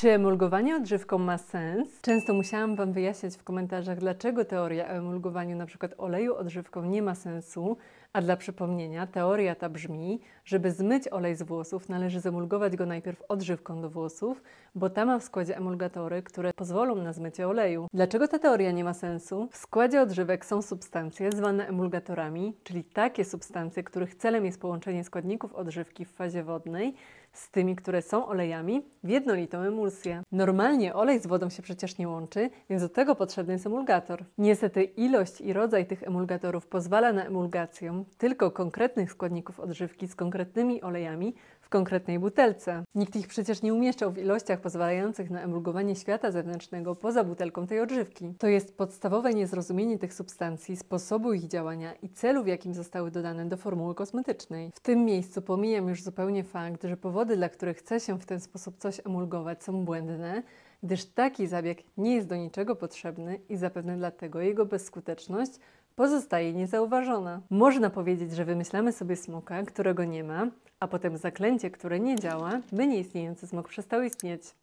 Czy emulgowanie odżywką ma sens? Często musiałam Wam wyjaśniać w komentarzach, dlaczego teoria o emulgowaniu np. oleju odżywką nie ma sensu, a dla przypomnienia teoria ta brzmi, żeby zmyć olej z włosów, należy zemulgować go najpierw odżywką do włosów, bo ta ma w składzie emulgatory, które pozwolą na zmycie oleju. Dlaczego ta teoria nie ma sensu? W składzie odżywek są substancje zwane emulgatorami, czyli takie substancje, których celem jest połączenie składników odżywki w fazie wodnej z tymi, które są olejami w jednolitą emulgację. Normalnie olej z wodą się przecież nie łączy, więc do tego potrzebny jest emulgator. Niestety ilość i rodzaj tych emulgatorów pozwala na emulgację tylko konkretnych składników odżywki z konkretnymi olejami w konkretnej butelce. Nikt ich przecież nie umieszczał w ilościach pozwalających na emulgowanie świata zewnętrznego poza butelką tej odżywki. To jest podstawowe niezrozumienie tych substancji, sposobu ich działania i celu, w jakim zostały dodane do formuły kosmetycznej. W tym miejscu pomijam już zupełnie fakt, że powody, dla których chce się w ten sposób coś emulgować, są błędne, gdyż taki zabieg nie jest do niczego potrzebny i zapewne dlatego jego bezskuteczność pozostaje niezauważona. Można powiedzieć, że wymyślamy sobie smoka, którego nie ma, a potem zaklęcie, które nie działa, by nieistniejący smok przestał istnieć.